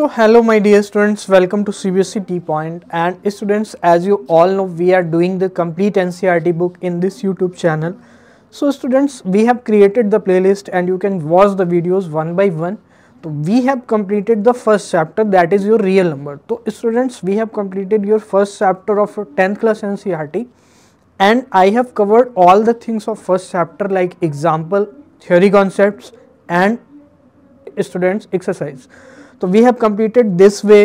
So hello my dear students welcome to CBSE T Point and eh, students as you all know we are doing the complete NCRT book in this YouTube channel. So students we have created the playlist and you can watch the videos one by one. So we have completed the first chapter that is your real number. So eh, students we have completed your first chapter of 10th class NCRT and I have covered all the things of first chapter like example, theory concepts and eh, students exercise. तो we have completed this way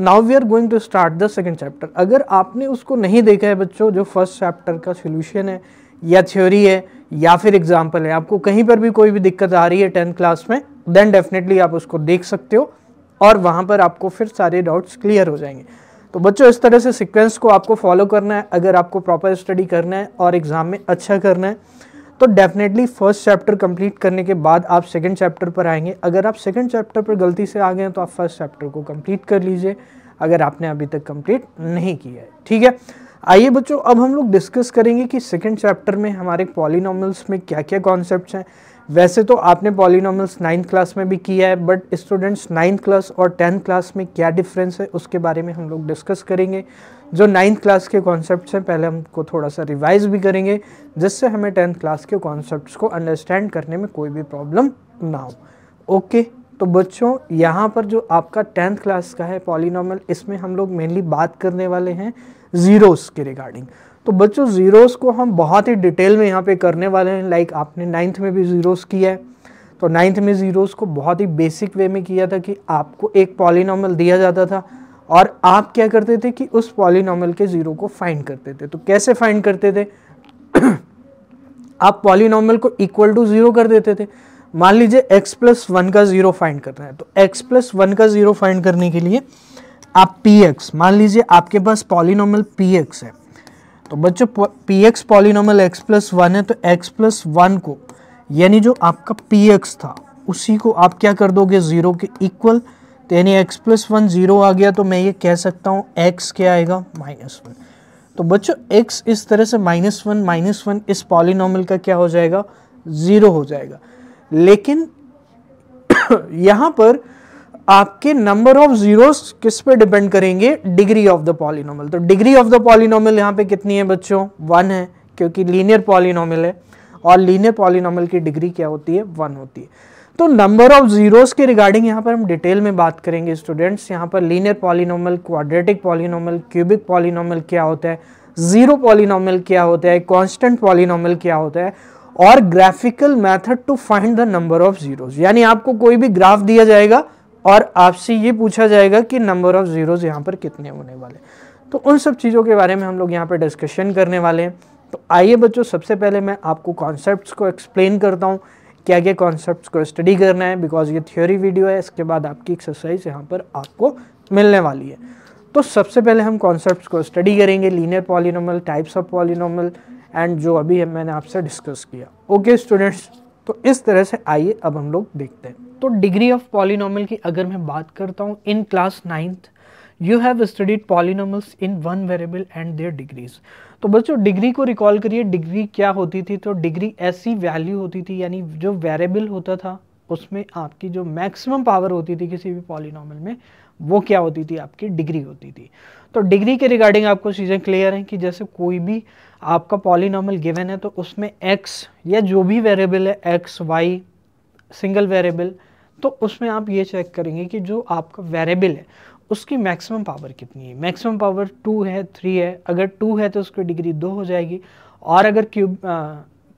now we are going to start the second chapter अगर आपने उसको नहीं देखा है बच्चों जो first chapter का सोल्यूशन है या थ्योरी है या फिर एग्जाम्पल है आपको कहीं पर भी कोई भी दिक्कत आ रही है टेंथ क्लास में देन डेफिनेटली आप उसको देख सकते हो और वहाँ पर आपको फिर सारे डाउट्स क्लियर हो जाएंगे तो बच्चों इस तरह से सिक्वेंस को आपको फॉलो करना है अगर आपको प्रॉपर स्टडी करना है और एग्ज़ाम में अच्छा करना है तो डेफिनेटली फर्स्ट चैप्टर कंप्लीट करने के बाद आप सेकंड चैप्टर पर आएंगे अगर आप सेकंड चैप्टर पर गलती से आ गए तो आप फर्स्ट चैप्टर को कंप्लीट कर लीजिए अगर आपने अभी तक कंप्लीट नहीं किया है ठीक है आइए बच्चों अब हम लोग डिस्कस करेंगे कि सेकेंड चैप्टर में हमारे पॉलिनॉमल्स में क्या क्या कॉन्सेप्ट हैं वैसे तो आपने पॉलिनॉमल्स नाइन्थ क्लास में भी किया है बट स्टूडेंट्स नाइन्थ क्लास और टेंथ क्लास में क्या डिफरेंस है उसके बारे में हम लोग डिस्कस करेंगे जो नाइन्थ क्लास के कॉन्सेप्ट हैं पहले हमको थोड़ा सा रिवाइज भी करेंगे जिससे हमें टेंथ क्लास के कॉन्सेप्ट को अंडरस्टैंड करने में कोई भी प्रॉब्लम ना हो ओके तो बच्चों यहाँ पर जो आपका टेंथ क्लास का है पॉलिनॉमल इसमें हम लोग मेनली बात करने वाले हैं ज़ीरोस के रिगार्डिंग तो बच्चों ज़ीरोस को हम बहुत ही डिटेल में यहाँ पे करने वाले हैं लाइक आपने नाइन्थ में भी ज़ीरोस किया है तो नाइन्थ में ज़ीरोस को बहुत ही बेसिक वे में किया था कि आपको एक पॉलिनॉमल दिया जाता था और आप क्या करते थे कि उस पॉलिनॉमल के ज़ीरो को फाइंड करते थे तो कैसे फाइंड करते थे आप पॉलिनॉमल को इक्वल टू ज़ीरो कर देते थे मान लीजिए एक्स प्लस वन का ज़ीरो फाइंड करना है तो एक्स प्लस वन का ज़ीरो फाइंड करने के लिए आप पी एक्स मान लीजिए आपके पास पॉलिनोमल पी एक्स है तो बच्चों P x polynomial x plus one है तो एक्स प्लस वन को यानी जो आपका पी एक्स था उसी को आप क्या कर दोगे ज़ीरो के इक्वल तो यानी एक्स प्लस वन ज़ीरो आ गया तो मैं ये कह सकता हूँ एक्स क्या आएगा माइनस वन तो बच्चों एक्स इस तरह से माइनस वन माइनस वन इस पॉलिनोमल का क्या हो जाएगा ज़ीरो हो जाएगा लेकिन यहाँ पर आपके नंबर ऑफ जीरोस किस पे डिपेंड करेंगे डिग्री ऑफ द पॉलिनोमल तो डिग्री ऑफ द पॉलिनोमल यहाँ पे कितनी है बच्चों वन है क्योंकि लीनियर पॉलिनोमल है और लीनियर पॉलिनोमल की डिग्री क्या होती है वन होती है तो नंबर ऑफ जीरोस के रिगार्डिंग यहाँ पर हम डिटेल में बात करेंगे स्टूडेंट्स यहाँ पर linear polynomial quadratic polynomial cubic polynomial क्या होता है जीरो पॉलिनोमल क्या होता है कॉन्स्टेंट पॉलिनोमल क्या होता है और graphical method to find the number of zero यानी आपको कोई भी ग्राफ दिया जाएगा और आपसे ये पूछा जाएगा कि नंबर ऑफ़ ज़ीरोज़ यहाँ पर कितने होने वाले तो उन सब चीज़ों के बारे में हम लोग यहाँ पर डिस्कशन करने वाले हैं तो आइए बच्चों सबसे पहले मैं आपको कॉन्सेप्ट को एक्सप्लेन करता हूँ क्या क्या कॉन्सेप्ट को स्टडी करना है बिकॉज ये थ्योरी वीडियो है इसके बाद आपकी एक्सरसाइज यहाँ पर आपको मिलने वाली है तो सबसे पहले हम कॉन्सेप्ट को स्टडी करेंगे linear polynomial types of polynomial and जो अभी मैंने आपसे डिस्कस किया ओके okay, स्टूडेंट्स तो इस तरह से आइए अब हम लोग देखते हैं तो डिग्री ऑफ पॉलिनॉमल की अगर मैं बात करता हूँ in class ninth you have studied polynomials in one variable and their degrees तो बच्चों डिग्री को रिकॉल करिए डिग्री क्या होती थी तो डिग्री ऐसी वैल्यू होती थी यानी जो वेरिएबल होता था उसमें आपकी जो मैक्सिमम पावर होती थी किसी भी पॉलिनॉमल में वो क्या होती थी आपकी डिग्री होती थी तो डिग्री के रिगार्डिंग आपको चीज़ें क्लियर हैं कि जैसे कोई भी आपका पॉलिनॉमल गिवन है तो उसमें एक्स या जो भी वेरिएबल है एक्स वाई सिंगल वेरिएबल तो उसमें आप ये चेक करेंगे कि जो आपका वेरिएबल है उसकी मैक्सिमम पावर कितनी है मैक्सिमम पावर टू है थ्री है अगर टू है तो उसकी डिग्री दो हो जाएगी और अगर क्यूब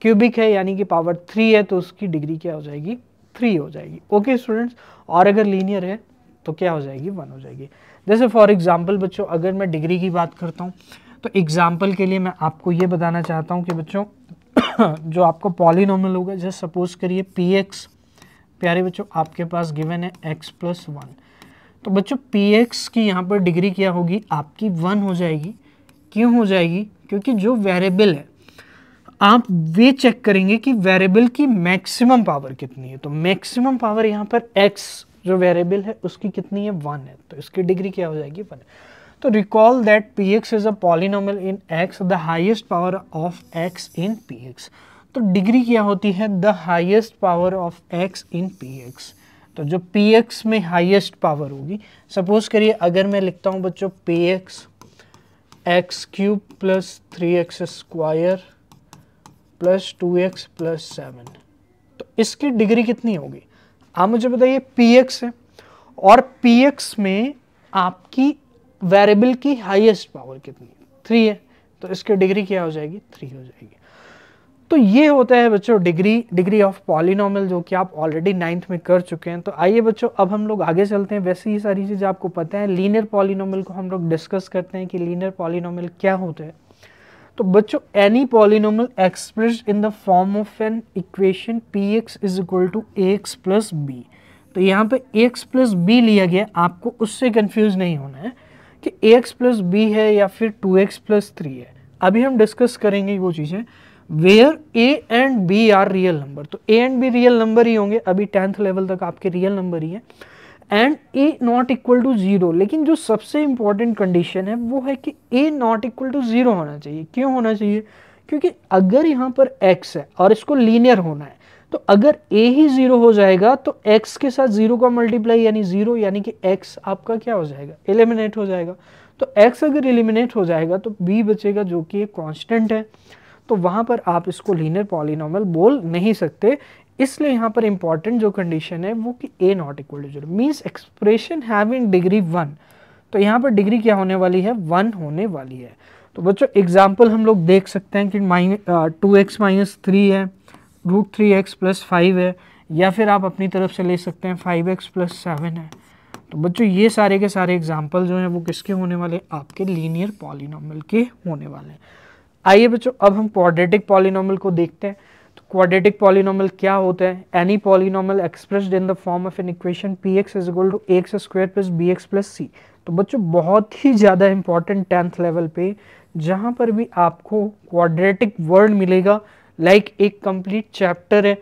क्यूबिक है यानी कि पावर थ्री है तो उसकी डिग्री क्या हो जाएगी थ्री हो जाएगी ओके स्टूडेंट्स और अगर लीनियर है तो क्या हो जाएगी वन हो जाएगी जैसे फॉर एग्जाम्पल बच्चों अगर मैं डिग्री की बात करता हूँ तो एग्जाम्पल के लिए मैं आपको ये बताना चाहता हूँ कि बच्चों जो आपको पॉलिनोमल होगा जैसे सपोज करिए पी एक्स प्यारे बच्चों आपके पास गिवन है x प्लस वन तो बच्चों पी एक्स की यहाँ पर डिग्री क्या होगी आपकी वन हो जाएगी क्यों हो जाएगी क्योंकि जो वेरिएबल है आप वे चेक करेंगे कि वेरिएबल की मैक्सिमम पावर कितनी है तो मैक्सिमम पावर यहाँ पर एक्स जो वेरिएबल है उसकी कितनी है वन है तो इसकी डिग्री क्या हो जाएगी वन तो recall that P x is a polynomial in x the highest power of x in P x तो डिग्री क्या होती है the highest power of x in P x तो जो पी एक्स में हाइएस्ट पावर होगी suppose करिए अगर मैं लिखता हूँ बच्चों P x x cube plus three x square plus two x plus seven तो इसकी डिग्री कितनी होगी आप मुझे बताइए पी एक्स है और पी एक्स में आपकी वेरिएबल की हाइएस्ट पावर कितनी है थ्री है तो इसकी डिग्री क्या हो जाएगी थ्री हो जाएगी तो ये होता है बच्चों डिग्री डिग्री ऑफ पॉलिनॉमल जो कि आप ऑलरेडी नाइन्थ में कर चुके हैं तो आइए बच्चों अब हम लोग आगे चलते हैं वैसे ही सारी चीज़ें आपको पता है लीनियर पॉलिनॉमल को हम लोग डिस्कस करते हैं कि लीनियर पॉलिनॉमल क्या होता है तो बच्चों any polynomial express in the form of an equation P x is equal to a x plus b तो यहाँ पे ए एक्स प्लस बी लिया गया आपको उससे कन्फ्यूज़ नहीं होना है कि ए एक्स प्लस बी है या फिर टू एक्स प्लस थ्री है अभी हम डिस्कस करेंगे वो चीज़ें where a and b are real number तो a and b real number ही होंगे अभी टेंथ लेवल तक आपके रियल नंबर ही हैं and a not equal to zero लेकिन जो सबसे इंपॉर्टेंट कंडीशन है वो है कि a not equal to zero होना चाहिए क्यों होना चाहिए क्योंकि अगर यहाँ पर एक्स है और इसको लीनियर होना है तो अगर ए ही ज़ीरो हो जाएगा तो एक्स के साथ ज़ीरो का मल्टीप्लाई यानी ज़ीरो यानी कि एक्स आपका क्या हो जाएगा एलिमिनेट हो जाएगा तो एक्स अगर एलिमिनेट हो जाएगा तो बी बचेगा जो कि एक कॉन्स्टेंट है तो वहाँ पर आप इसको लीनियर पॉलिनॉमल बोल नहीं सकते इसलिए यहाँ पर इंपॉर्टेंट जो कंडीशन है वो कि a not equal to zero means expression having degree one तो यहाँ पर डिग्री क्या होने वाली है वन होने वाली है तो बच्चों एग्जाम्पल हम लोग देख सकते हैं कि minus two x minus three है root three x plus five है या फिर आप अपनी तरफ से ले सकते हैं फाइव एक्स प्लस सेवन है तो बच्चों ये सारे के सारे एग्जाम्पल जो हैं वो किसके होने वाले आपके लीनियर पॉलिनॉमल के होने वाले हैं आइए बच्चों अब हम क्वाड्रेटिक पॉलिनोमल को देखते हैं तो क्वाड्रेटिक पॉलिनोमल क्या होते हैं any polynomial express in the form of an equation P x is equal to x square plus b x plus c तो बच्चों बहुत ही ज़्यादा इंपॉर्टेंट टेंथ लेवल पे जहाँ पर भी आपको क्वाड्रेटिक वर्ड मिलेगा लाइक like एक कंप्लीट चैप्टर है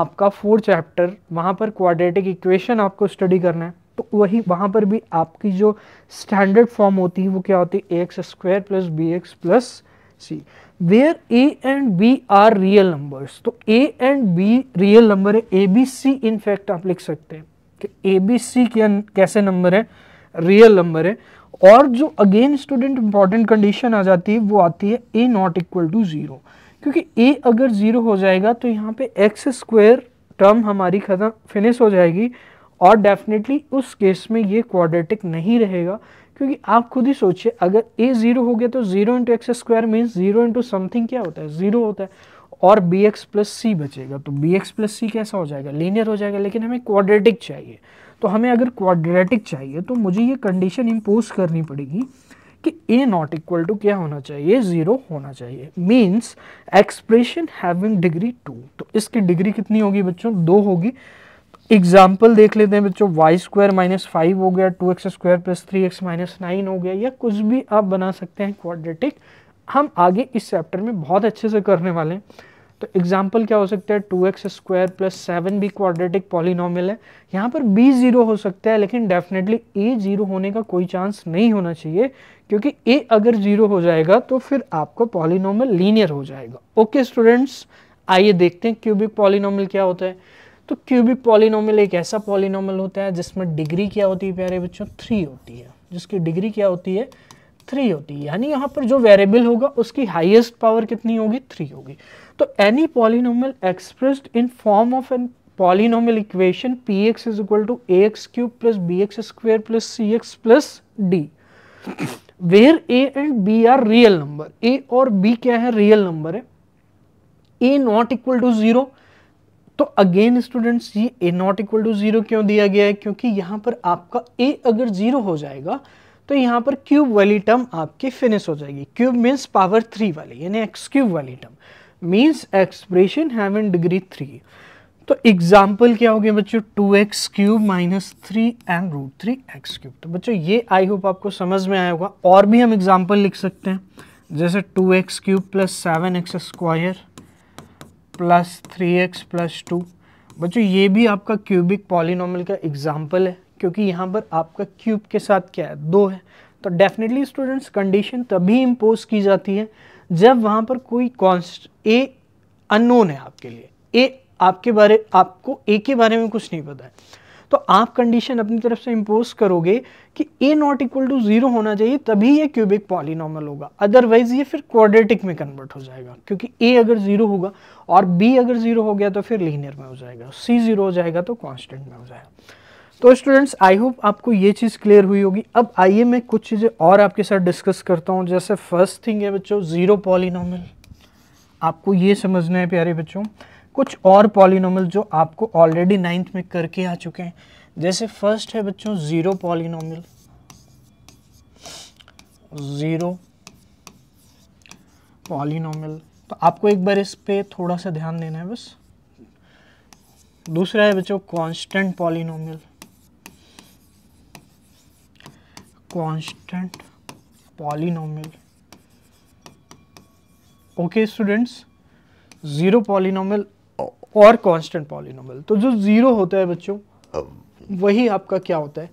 आपका फोर चैप्टर वहाँ पर क्वाड्रेटिक इक्वेशन आपको स्टडी करना है तो वही वहाँ पर भी आपकी जो स्टैंडर्ड फॉर्म होती है वो क्या होती है a x square plus b x plus c where a and b are real numbers तो a and b real number है ए बी सी इनफैक्ट आप लिख सकते हैं कि ए बी सी कैसे नंबर है रियल नंबर है और जो अगेन स्टूडेंट इंपॉर्टेंट कंडीशन आ जाती है वो आती है a not equal to zero क्योंकि ए अगर ज़ीरो हो जाएगा तो यहाँ पे एक्स स्क्वेयर टर्म हमारी ख़त्म फिनिश हो जाएगी और डेफिनेटली उस केस में ये क्वाड्रेटिक नहीं रहेगा क्योंकि आप खुद ही सोचिए अगर ए जीरो हो गया तो zero into x square means zero into something क्या होता है जीरो होता है और बी एक्स प्लस सी बचेगा तो बी एक्स प्लस सी कैसा हो जाएगा लीनियर हो जाएगा लेकिन हमें क्वाड्रेटिक चाहिए तो हमें अगर क्वाड्रेटिक चाहिए तो मुझे ये कंडीशन इम्पोज करनी पड़ेगी कि ए नॉट इक्वल टू क्या होना चाहिए ज़ीरो होना चाहिए means expression having degree two तो इसकी डिग्री कितनी होगी बच्चों दो होगी एग्जाम्पल देख लेते हैं बच्चों वाई स्क्वायर माइनस फाइव हो गया two x square plus three x minus nine हो गया या कुछ भी आप बना सकते हैं क्वाड्रेटिक हम आगे इस चैप्टर में बहुत अच्छे से करने वाले हैं तो एग्जाम्पल क्या हो सकता है two x square plus seven भी क्वाड्रेटिक पॉलिनॉमिल है यहाँ पर बी ज़ीरो हो सकता है लेकिन डेफिनेटली ए ज़ीरो होने का कोई चांस नहीं होना चाहिए क्योंकि ए अगर ज़ीरो हो जाएगा तो फिर आपको पॉलिनॉमल लीनियर हो जाएगा ओके स्टूडेंट्स आइए देखते हैं क्यूबिक पॉलिनॉमल क्या होता है तो क्यूबिक पॉलिनोमल एक ऐसा पॉलिनोमल होता है जिसमें डिग्री क्या होती है प्यारे बच्चों थ्री होती है जिसकी डिग्री क्या होती है थ्री होती है यानी यहाँ पर जो वेरिएबल होगा उसकी हाईएस्ट पावर कितनी होगी थ्री होगी तो any polynomial expressed in form of an polynomial equation P x is equal to a x cube plus b x square plus c x plus d where a and b are real number a और b क्या है real number है a not equal to zero तो again students ये a not equal to zero क्यों दिया गया है क्योंकि यहाँ पर आपका ए अगर ज़ीरो हो जाएगा तो यहाँ पर क्यूब वाली टर्म आपकी फिनिश हो जाएगी क्यूब मीन्स पावर थ्री वाली यानी एक्स क्यूब वाली term means expression having degree three तो एग्जाम्पल क्या हो गया बच्चों two x cube minus three and root three x cube तो बच्चों ये आई होप आपको समझ में आया होगा और भी हम एग्जाम्पल लिख सकते हैं जैसे two x cube plus seven x square plus three x plus two बच्चों ये भी आपका क्यूबिक पॉलिनॉमल का एग्जाम्पल है क्योंकि यहाँ पर आपका क्यूब के साथ क्या है दो है तो डेफिनेटली स्टूडेंट्स कंडीशन तभी इम्पोज की जाती है जब वहाँ पर कोई कॉन्स्ट ए अननोन है आपके लिए ए आपके बारे आपको ए के बारे में कुछ नहीं पता है तो आप कंडीशन अपनी तरफ से इम्पोज करोगे कि a not equal to zero होना चाहिए तभी ये क्यूबिक पॉलिनॉमल होगा अदरवाइज ये फिर क्वाड्रेटिक में कन्वर्ट हो जाएगा क्योंकि ए अगर जीरो होगा और बी अगर जीरो हो गया तो फिर लीनियर में हो जाएगा सी जीरो हो जाएगा तो कॉन्स्टेंट में हो जाएगा तो स्टूडेंट्स आई होप आपको ये चीज़ क्लियर हुई होगी अब आइए मैं कुछ चीज़ें और आपके साथ डिस्कस करता हूँ जैसे फर्स्ट थिंग है बच्चों ज़ीरो पॉलिनॉमल आपको ये समझना है प्यारे बच्चों कुछ और पॉलिनोमल जो आपको ऑलरेडी नाइन्थ में करके आ चुके हैं जैसे फर्स्ट है बच्चों ज़ीरो पॉलिनोमल ज़ीरो पॉलिनोमल तो आपको एक बार इस पर थोड़ा सा ध्यान देना है बस दूसरा है बच्चों constant polynomial constant polynomial okay students zero polynomial और कांस्टेंट पॉलिनोमल तो जो ज़ीरो होता है बच्चों वही आपका क्या होता है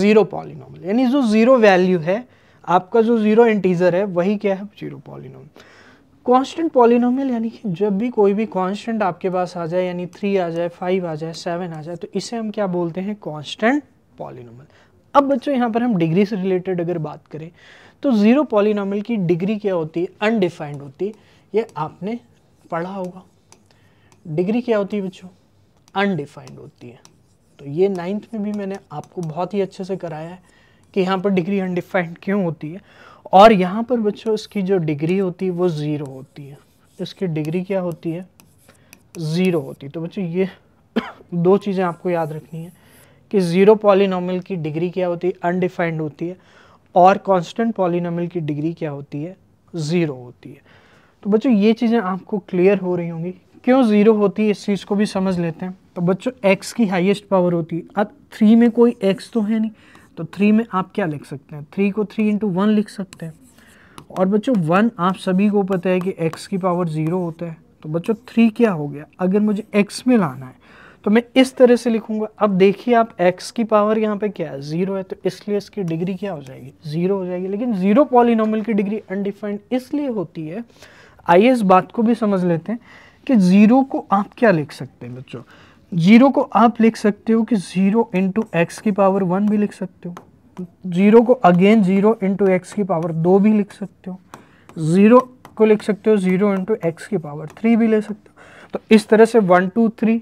ज़ीरो पॉलिनोमल यानी जो ज़ीरो वैल्यू है आपका जो ज़ीरो इंटीज़र है वही क्या है जीरो पॉलिनोमल कांस्टेंट पॉलिनोमल यानी कि जब भी कोई भी कांस्टेंट आपके पास आ जाए यानी थ्री आ जाए फाइव आ जाए सेवन आ जाए तो इसे हम क्या बोलते हैं कांस्टेंट पॉलिनोमल अब बच्चों यहाँ पर हम डिग्री से रिलेटेड अगर बात करें तो ज़ीरो पॉलिनोमल की डिग्री क्या होती है अनडिफाइंड होती है ये आपने पढ़ा होगा डिग्री क्या होती है बच्चों अनडिफाइंड होती है तो ये नाइन्थ में भी मैंने आपको बहुत ही अच्छे से कराया है कि यहाँ पर डिग्री अनडिफाइंड क्यों होती है और यहाँ पर बच्चों इसकी जो डिग्री होती है वो ज़ीरो होती है इसकी डिग्री क्या होती है ज़ीरो होती है तो बच्चों ये दो चीज़ें आपको याद रखनी है कि ज़ीरो पॉलिनॉमल की डिग्री क्या होती है अनडिफाइंड होती है और कॉन्स्टेंट पॉलिनॉमल की डिग्री क्या होती है ज़ीरो होती है तो बच्चों ये चीज़ें आपको क्लियर हो रही होंगी क्यों ज़ीरो होती है इस चीज़ को भी समझ लेते हैं तो बच्चों एक्स की हाइएस्ट पावर होती है अब थ्री में कोई एक्स तो है नहीं तो थ्री में आप क्या लिख सकते हैं थ्री को थ्री इंटू वन लिख सकते हैं और बच्चों वन आप सभी को पता है कि एक्स की पावर ज़ीरो होता है तो बच्चों थ्री क्या हो गया अगर मुझे एक्स में लाना है तो मैं इस तरह से लिखूंगा अब देखिए आप एक्स की पावर यहाँ पे क्या है ज़ीरो है तो इसलिए इसकी डिग्री क्या हो जाएगी ज़ीरो हो जाएगी लेकिन ज़ीरो पॉलिनॉमल की डिग्री अनडिफाइंड इसलिए होती है आइए इस बात को भी समझ लेते हैं कि ज़ीरो को आप क्या लिख सकते हैं बच्चों जीरो को आप लिख सकते हो कि ज़ीरो इंटू एक्स की पावर वन भी लिख सकते हो ज़ीरो को अगेन ज़ीरो इंटू एक्स की पावर दो भी लिख सकते हो ज़ीरो को लिख सकते हो ज़ीरो इंटू एक्स की पावर थ्री भी ले सकते हो तो इस तरह से वन टू थ्री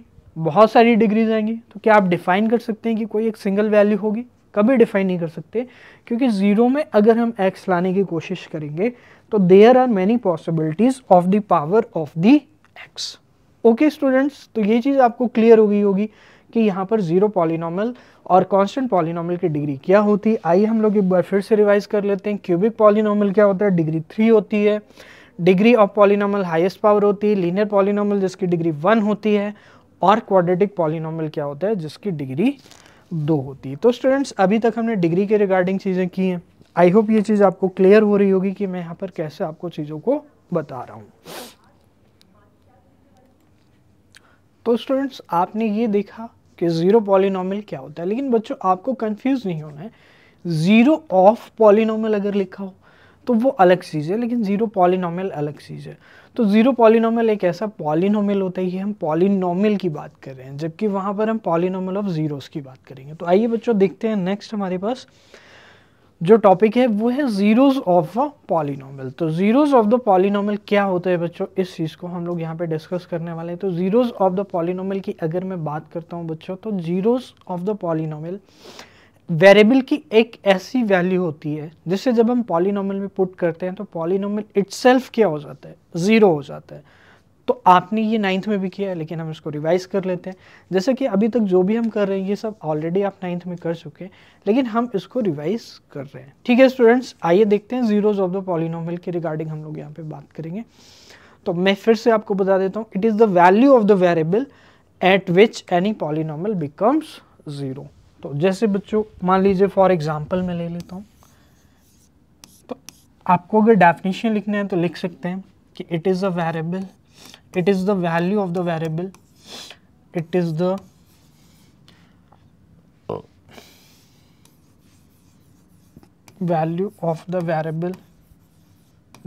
बहुत सारी डिग्रीज आएंगी तो क्या आप डिफ़ाइन कर सकते हैं कि कोई एक सिंगल वैल्यू होगी कभी डिफ़ाइन नहीं कर सकते क्योंकि ज़ीरो में अगर हम एक्स लाने की कोशिश करेंगे तो there are many possibilities of the power of the x okay students तो ये चीज़ आपको क्लियर हो गई होगी कि यहाँ पर जीरो पॉलिनॉमल और कांस्टेंट पॉलिनॉमल की डिग्री क्या होती है आइए हम लोग एक बार फिर से रिवाइज कर लेते हैं क्यूबिक पॉलिनॉमल क्या होता है डिग्री थ्री होती है degree of polynomial highest power होती है लीनियर पॉलिनॉमल जिसकी डिग्री वन होती है और क्वाड्रेटिक पॉलिनॉमल क्या होता है जिसकी डिग्री दो होती है तो स्टूडेंट्स अभी तक हमने डिग्री के रिगार्डिंग चीज़ें की हैं आई होप ये चीज़ आपको क्लियर हो रही होगी कि मैं यहाँ पर कैसे आपको चीज़ों को बता रहा हूँ तो स्टूडेंट्स आपने ये देखा कि ज़ीरो पॉलिनॉमल क्या होता है लेकिन बच्चों आपको कंफ्यूज नहीं होना है ज़ीरो ऑफ पॉलिनॉमल अगर लिखा हो तो वो अलग चीज़ है लेकिन ज़ीरो पॉलिनॉमल अलग चीज़ है तो ज़ीरो पॉलिनॉमल एक ऐसा पॉलिनॉमल होता है ये हम पॉलिनॉमल की बात कर रहे हैं जबकि वहाँ पर हम पॉलिनॉमल ऑफ जीरो की बात करेंगे तो आइए बच्चों देखते हैं नेक्स्ट हमारे पास जो टॉपिक है वो है जीरोज ऑफ अ पॉलिनोमल तो जीरोज ऑफ द पॉलिनोमल क्या होते हैं बच्चों इस चीज़ को हम लोग यहाँ पे डिस्कस करने वाले हैं तो जीरोज ऑफ द पॉलिनोमल की अगर मैं बात करता हूँ बच्चों तो zeros of the polynomial variable की एक ऐसी वैल्यू होती है जिससे जब हम पॉलिनोमल में पुट करते हैं तो पॉलिनोमल इट्सल्फ क्या हो जाता है ज़ीरो हो जाता है तो आपने ये नाइन्थ में भी किया है लेकिन हम इसको रिवाइज़ कर लेते हैं जैसे कि अभी तक जो भी हम कर रहे हैं ये सब ऑलरेडी आप नाइन्थ में कर चुके हैं लेकिन हम इसको रिवाइज़ कर रहे हैं ठीक है स्टूडेंट्स आइए देखते हैं जीरोज़ ऑफ द पॉलिनोमल के रिगार्डिंग हम लोग यहाँ पे बात करेंगे तो मैं फिर से आपको बता देता हूँ it is the value of the variable at which any polynomial becomes zero तो जैसे बच्चों मान लीजिए फॉर एग्जाम्पल मैं ले लेता हूँ तो आपको अगर डेफिनेशन लिखना है तो लिख सकते हैं कि it is a variable it is the value of the variable it is the value of the variable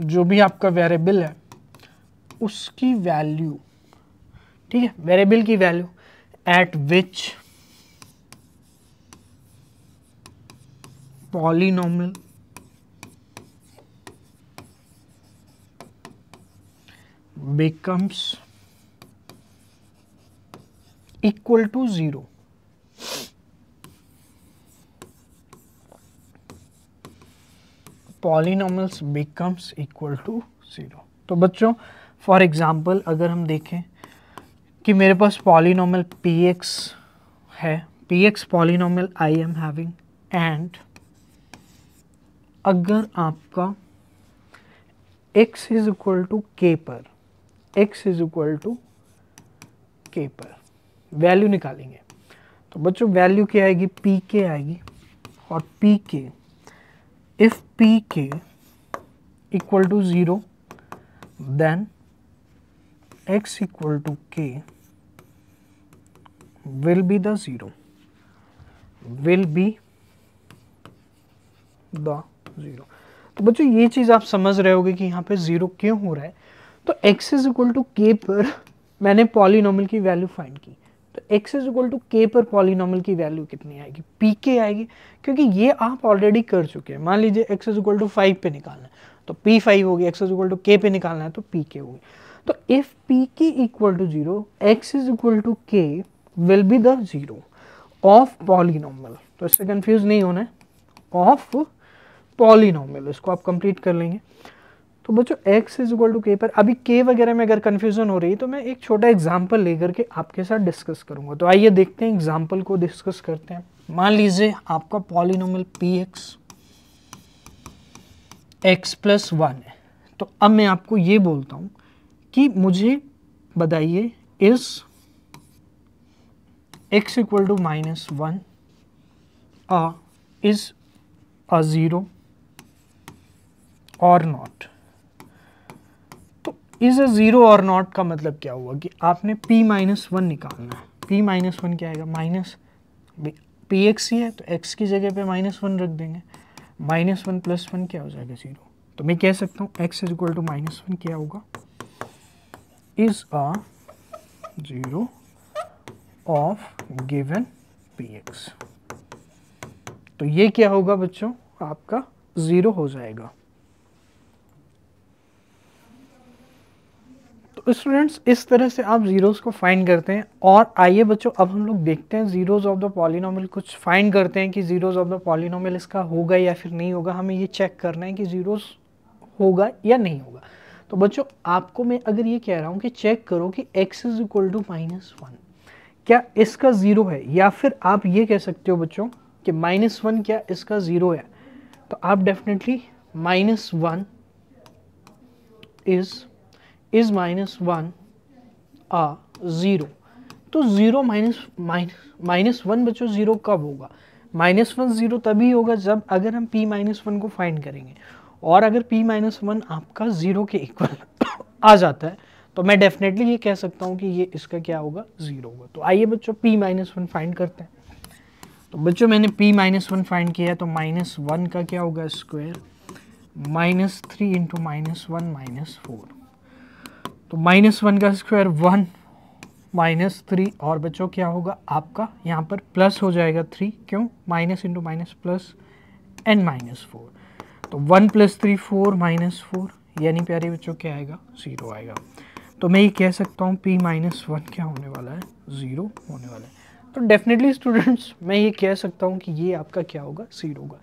जो भी आपका वेरिएबल है उसकी वैल्यू ठीक है वेरिएबल की value at which polynomial becomes equal to 0 polynomials becomes equal to zero तो बच्चों फॉर एग्ज़ाम्पल अगर हम देखें कि मेरे पास पॉलिनॉमल पी एक्स है p x i I am having and अगर आपका x इज इक्वल टू के पर x इज इक्वल टू के पर वैल्यू निकालेंगे तो बच्चों वैल्यू क्या आएगी पी के आएगी और पी के if p k equal to zero then x equal to k will be the zero will be the zero तो बच्चों ये चीज़ आप समझ रहे होगे कि यहाँ पे ज़ीरो क्यों हो रहा है तो x इज इक्वल टू के पर मैंने पॉलिनॉमल की वैल्यू फाइंड की तो x इज इक्वल टू के पर पॉलिनॉमल की वैल्यू कितनी आएगी पी के आएगी क्योंकि ये आप ऑलरेडी कर चुके हैं मान लीजिए x is equal to five पे निकालना है तो पी फाइव होगी x is equal to k पे निकालना है तो पी के होगी तो if p k equal to zero x is equal to k will be the zero of polynomial तो इससे कंफ्यूज नहीं होना है ऑफ पॉलिनॉमल इसको आप कंप्लीट कर लेंगे तो बच्चों x इज इक्वल टू के पर अभी k वगैरह में अगर कन्फ्यूजन हो रही है तो मैं एक छोटा एग्जाम्पल लेकर के आपके साथ डिस्कस करूंगा तो आइए देखते हैं एग्जाम्पल को डिस्कस करते हैं मान लीजिए आपका polynomial p x x plus one है तो अब मैं आपको ये बोलता हूँ कि मुझे बताइए इस x equal to minus one is a zero और नॉट इज अ ज़ीरो और नॉट का मतलब क्या हुआ कि आपने p माइनस वन निकालना है p माइनस वन क्या आएगा माइनस पी एक्स ही है तो x की जगह पे माइनस वन रख देंगे माइनस वन प्लस वन क्या हो जाएगा ज़ीरो तो मैं कह सकता हूँ x is equal to minus one क्या होगा is a zero of given p x तो ये क्या होगा बच्चों आपका ज़ीरो हो जाएगा स्टूडेंट्स तो इस तरह से आप ज़ीरोज़ को फाइंड करते हैं और आइए बच्चों अब हम लोग देखते हैं ज़ीरोज़ ऑफ द पॉलिनोमल कुछ फाइंड करते हैं कि ज़ीरोज़ ऑफ द पॉलिनोमल इसका होगा या फिर नहीं होगा हमें ये चेक करना है कि ज़ीरोज़ होगा या नहीं होगा तो बच्चों आपको मैं अगर ये कह रहा हूँ कि चेक करो कि x is equal to minus one क्या इसका ज़ीरो है या फिर आप ये कह सकते हो बच्चों कि माइनस वन क्या इसका ज़ीरो है तो आप definitely minus one is is minus one a zero तो ज़ीरो माइनस माइनस वन बच्चों ज़ीरो कब होगा माइनस वन ज़ीरो तभी होगा जब अगर हम पी माइनस वन को फाइंड करेंगे और अगर पी माइनस वन आपका ज़ीरो के इक्वल आ जाता है तो मैं डेफिनेटली ये कह सकता हूँ कि ये इसका क्या होगा ज़ीरो होगा तो आइए बच्चों p माइनस वन फाइंड करते हैं तो बच्चों मैंने p माइनस वन फाइंड किया है तो माइनस वन का क्या होगा square minus three into minus one minus four तो माइनस वन का स्क्वायर वन माइनस थ्री और बच्चों क्या होगा आपका यहाँ पर प्लस हो जाएगा थ्री क्यों minus into minus plus an minus four तो one plus three four minus four यानी प्यारे बच्चों क्या आएगा ज़ीरो आएगा तो मैं ये कह सकता हूँ पी माइनस वन क्या होने वाला है ज़ीरो होने वाला है तो डेफिनेटली स्टूडेंट्स मैं ये कह सकता हूँ कि ये आपका क्या होगा ज़ीरो होगा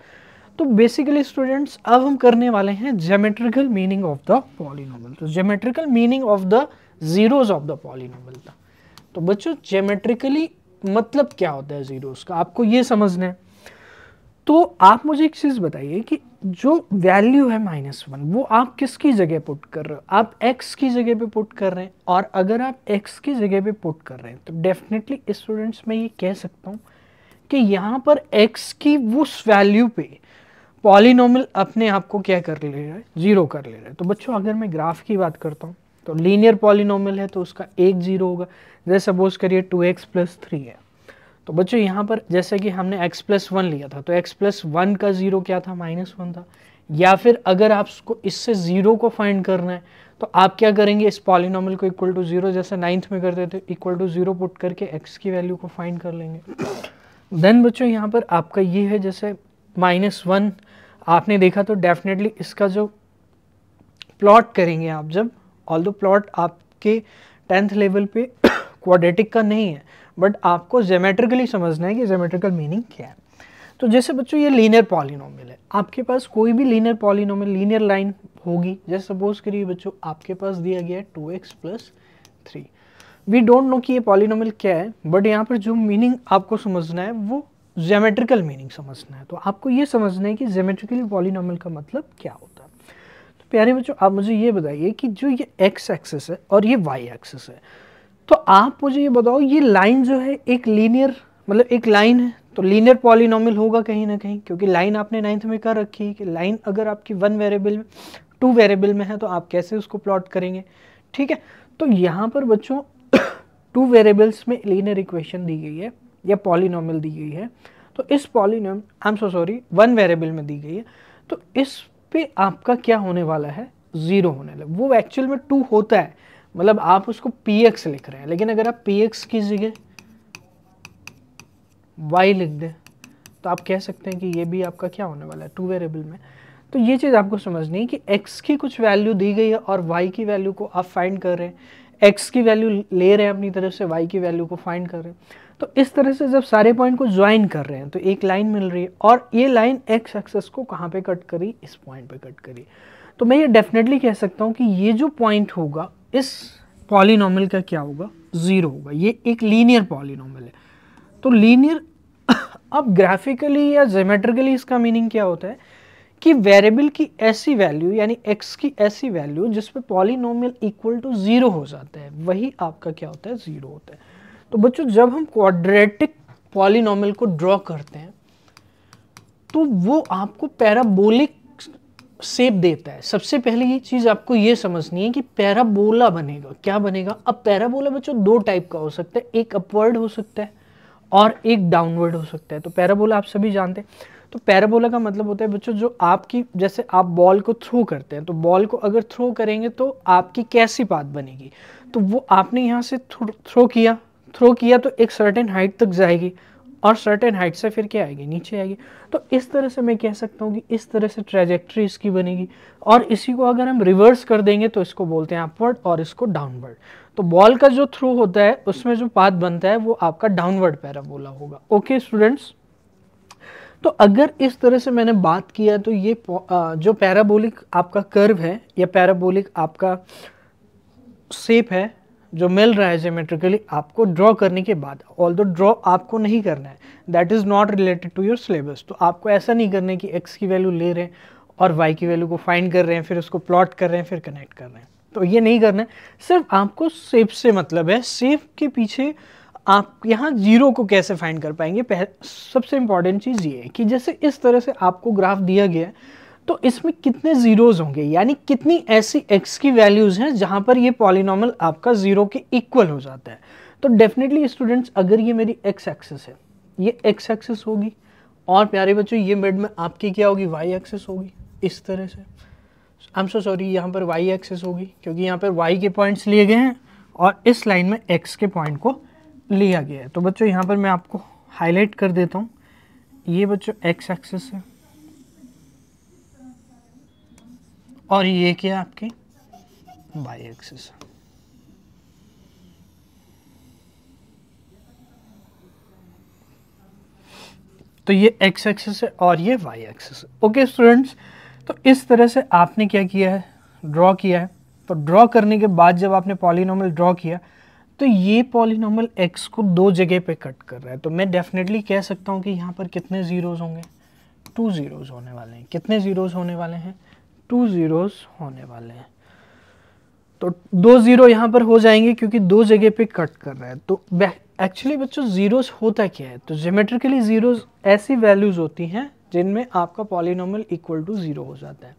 तो बेसिकली स्टूडेंट्स अब हम करने वाले हैं geometrical meaning of the polynomial तो geometrical meaning of the zeros of the polynomial तो बच्चों जेमेट्रिकली मतलब क्या होता है जीरोज का आपको ये समझना है तो आप मुझे एक चीज़ बताइए कि जो वैल्यू है माइनस वन वो आप किसकी जगह पुट कर रहे हो आप एक्स की जगह पे पुट कर रहे हैं और अगर आप एक्स की जगह पे पुट कर रहे हैं तो डेफिनेटली स्टूडेंट्स मैं ये कह सकता हूँ कि यहाँ पर एक्स की उस वैल्यू पे पॉलिनोमल अपने आप को क्या कर ले रहा है जीरो कर ले रहा है तो बच्चों अगर मैं ग्राफ की बात करता हूँ तो लीनियर पॉलिनोमल है तो उसका एक जीरो होगा जैसे सपोज करिए टू एक्स प्लस थ्री है तो बच्चों यहाँ पर जैसे कि हमने x प्लस वन लिया था तो x प्लस वन का ज़ीरो क्या था माइनस वन था या फिर अगर आपको इससे ज़ीरो को फाइंड करना है तो आप क्या करेंगे इस पॉलिनोमल को इक्वल टू ज़ीरो जैसे नाइन्थ में करते थे इक्वल टू ज़ीरो पुट करके x की वैल्यू को फाइंड कर लेंगे देन बच्चों यहाँ पर आपका ये है जैसे माइनस वन आपने देखा तो डेफिनेटली इसका जो प्लॉट करेंगे आप जब ऑल दो प्लॉट आपके टेंथ लेवल पे क्वाड्रेटिक का नहीं है बट आपको जोमेट्रिकली समझना है कि जोमेट्रिकल मीनिंग क्या है तो जैसे बच्चों ये लीनियर पॉलिनोमल है आपके पास कोई भी लीनियर पॉलिनोमल लीनियर लाइन होगी जैसे सपोज करिए बच्चों आपके पास दिया गया है two x plus three we don't know कि ये पॉलिनोमल क्या है बट यहाँ पर जो मीनिंग आपको समझना है वो जोमेट्रिकल मीनिंग समझना है तो आपको ये समझना है कि जोमेट्रिकली पॉलिनॉमल का मतलब क्या होता है तो प्यारे बच्चों आप मुझे ये बताइए कि जो ये एक्स एक्सेस है और ये वाई एक्सेस है तो आप मुझे ये बताओ ये लाइन जो है एक लीनियर मतलब एक लाइन है तो लीनियर पॉलिनॉमियल होगा कहीं ना कहीं क्योंकि लाइन आपने नाइन्थ में कर रखी है कि लाइन अगर आपकी वन वेरिएबल में टू वेरिएबल में है तो आप कैसे उसको प्लॉट करेंगे ठीक है तो यहाँ पर बच्चों टू वेरिएबल्स में लीनियर इक्वेशन दी गई है या पॉलिनोमल दी गई है तो इस पॉलिनोम I am so sorry one variable में दी गई है तो इस पे आपका क्या होने वाला है ज़ीरो होने लगा वो एक्चुअल में टू होता है मतलब आप उसको पी एक्स लिख रहे हैं लेकिन अगर आप पी एक्स की जगह वाई लिख दें तो आप कह सकते हैं कि ये भी आपका क्या होने वाला है टू वेरिएबल में तो ये चीज़ आपको समझनी है कि एक्स की कुछ वैल्यू दी गई है और वाई की वैल्यू को आप फाइंड कर रहे हैं एक्स की वैल्यू ले रहे हैं अपनी तरफ से वाई की वैल्यू को फाइंड कर रहे हैं तो इस तरह से जब सारे पॉइंट को ज्वाइन कर रहे हैं तो एक लाइन मिल रही है और ये लाइन एक्स एक्सेस को कहाँ पे कट करी इस पॉइंट पे कट करी तो मैं ये डेफिनेटली कह सकता हूँ कि ये जो पॉइंट होगा इस पॉलिनॉमल का क्या होगा ज़ीरो होगा ये एक लीनियर पॉलिनॉमल है तो लीनियर अब ग्राफिकली या जोमेट्रिकली इसका मीनिंग क्या होता है कि वेरिएबल की ऐसी वैल्यू यानी एक्स की ऐसी वैल्यू जिसपे पॉलिनोमल इक्वल टू ज़ीरो हो जाता है वही आपका क्या होता है ज़ीरो होता है तो बच्चों जब हम क्वाड्रेटिक पॉलिनॉमल को ड्रॉ करते हैं तो वो आपको पैराबोलिक सेप देता है सबसे पहले ये चीज़ आपको ये समझनी है कि पैराबोला बनेगा क्या बनेगा अब पैराबोला बच्चों दो टाइप का हो सकता है एक अपवर्ड हो सकता है और एक डाउनवर्ड हो सकता है तो पैराबोला आप सभी जानते हैं तो पैराबोला का मतलब होता है बच्चों जो आपकी जैसे आप बॉल को थ्रो करते हैं तो बॉल को अगर थ्रो करेंगे तो आपकी कैसी पात बनेगी तो वो आपने यहाँ से थ्रो किया थ्रो किया तो एक सर्टेन हाइट तक जाएगी और सर्टेन हाइट से फिर क्या आएगी नीचे आएगी तो इस तरह से मैं कह सकता हूँ कि इस तरह से ट्रेजेक्ट्री इसकी बनेगी और इसी को अगर हम रिवर्स कर देंगे तो इसको बोलते हैं अपवर्ड और इसको डाउनवर्ड तो बॉल का जो थ्रो होता है उसमें जो पाथ बनता है वो आपका डाउनवर्ड पैराबोला होगा ओके स्टूडेंट्स तो अगर इस तरह से मैंने बात किया तो ये जो पैराबोलिक आपका कर्व है या पैराबोलिक आपका सेप है जो मिल रहा है जोमेट्रिकली आपको ड्रॉ करने के बाद ऑल दो ड्रॉ आपको नहीं करना है that is not related to your syllabus तो आपको ऐसा नहीं करना है कि एक्स की वैल्यू ले रहे हैं और वाई की वैल्यू को फाइंड कर रहे हैं फिर उसको प्लॉट कर रहे हैं फिर कनेक्ट कर रहे हैं तो ये नहीं करना है सिर्फ आपको सेफ से मतलब है सेफ के पीछे आप यहाँ जीरो को कैसे फाइंड कर पाएंगे सबसे इंपॉर्टेंट चीज़ ये है कि जैसे इस तरह से आपको ग्राफ दिया गया है तो इसमें कितने ज़ीरोज़ होंगे यानी कितनी ऐसी एक्स की वैल्यूज़ हैं जहाँ पर ये पॉलिनॉमल आपका ज़ीरो के इक्वल हो जाता है तो डेफिनेटली स्टूडेंट्स अगर ये मेरी एक्स एक्सेस है ये एक्स एक्सेस होगी और प्यारे बच्चों ये मिड में आपकी क्या होगी वाई एक्सेस होगी इस तरह से आई एम सो सॉरी यहाँ पर वाई एक्सेस होगी क्योंकि यहाँ पर वाई के पॉइंट्स लिए गए हैं और इस लाइन में एक्स के पॉइंट को लिया गया है तो बच्चों यहाँ पर मैं आपको हाईलाइट कर देता हूँ ये बच्चों एक्स एक्सेस है और ये क्या आपकी बाई एक्सिस तो ये एक्स एक्सिस है और ये वाई एक्सिस है ओके स्टूडेंट्स तो इस तरह से आपने क्या किया है ड्रॉ किया है तो ड्रॉ करने के बाद जब आपने पॉलिनोमल ड्रॉ किया तो ये पॉलिनोमल एक्स को दो जगह पे कट कर रहा है तो मैं डेफिनेटली कह सकता हूँ कि यहाँ पर कितने ज़ीरोज़ होंगे टू ज़ीरोज़ होने वाले हैं कितने ज़ीरोज़ होने वाले हैं टू ज़ीरोस होने वाले हैं तो दो ज़ीरो यहाँ पर हो जाएंगे क्योंकि दो जगह पे कट कर रहा है तो एक्चुअली बच्चों ज़ीरोस होता क्या है तो जोमेट्रिकली ज़ीरोस ऐसी वैल्यूज़ होती हैं जिनमें आपका पॉलिनोमल इक्वल टू ज़ीरो हो जाता है